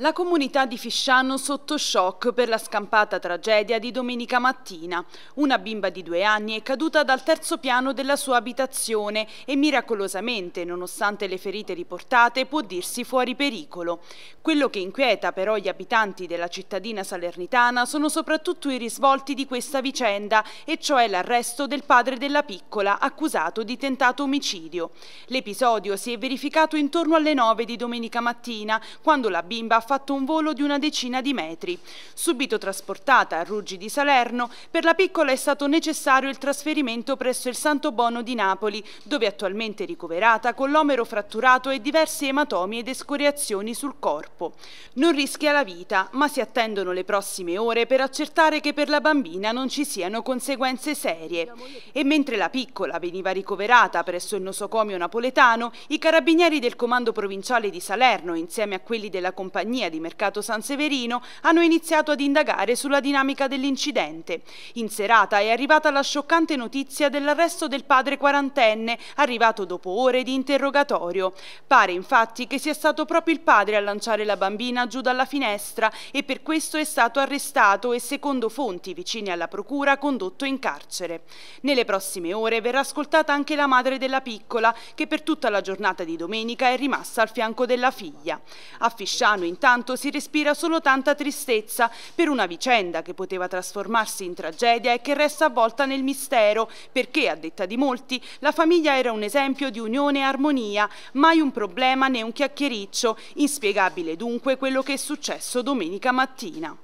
La comunità di Fisciano sotto shock per la scampata tragedia di domenica mattina. Una bimba di due anni è caduta dal terzo piano della sua abitazione e miracolosamente, nonostante le ferite riportate, può dirsi fuori pericolo. Quello che inquieta però gli abitanti della cittadina salernitana sono soprattutto i risvolti di questa vicenda, e cioè l'arresto del padre della piccola accusato di tentato omicidio. L'episodio si è verificato intorno alle nove di domenica mattina, quando la bimba ha fatto un volo di una decina di metri. Subito trasportata a Ruggi di Salerno, per la piccola è stato necessario il trasferimento presso il Santo Bono di Napoli, dove è attualmente ricoverata con l'omero fratturato e diversi ematomi ed escoriazioni sul corpo. Non rischia la vita, ma si attendono le prossime ore per accertare che per la bambina non ci siano conseguenze serie. E mentre la piccola veniva ricoverata presso il nosocomio napoletano, i carabinieri del comando provinciale di Salerno, insieme a quelli della compagnia compagnia di Mercato San Severino hanno iniziato ad indagare sulla dinamica dell'incidente. In serata è arrivata la scioccante notizia dell'arresto del padre quarantenne, arrivato dopo ore di interrogatorio. Pare infatti che sia stato proprio il padre a lanciare la bambina giù dalla finestra e per questo è stato arrestato e secondo fonti vicine alla procura condotto in carcere. Nelle prossime ore verrà ascoltata anche la madre della piccola che per tutta la giornata di domenica è rimasta al fianco della figlia. A Fisciano intanto Pertanto si respira solo tanta tristezza per una vicenda che poteva trasformarsi in tragedia e che resta avvolta nel mistero, perché, a detta di molti, la famiglia era un esempio di unione e armonia, mai un problema né un chiacchiericcio, inspiegabile dunque quello che è successo domenica mattina.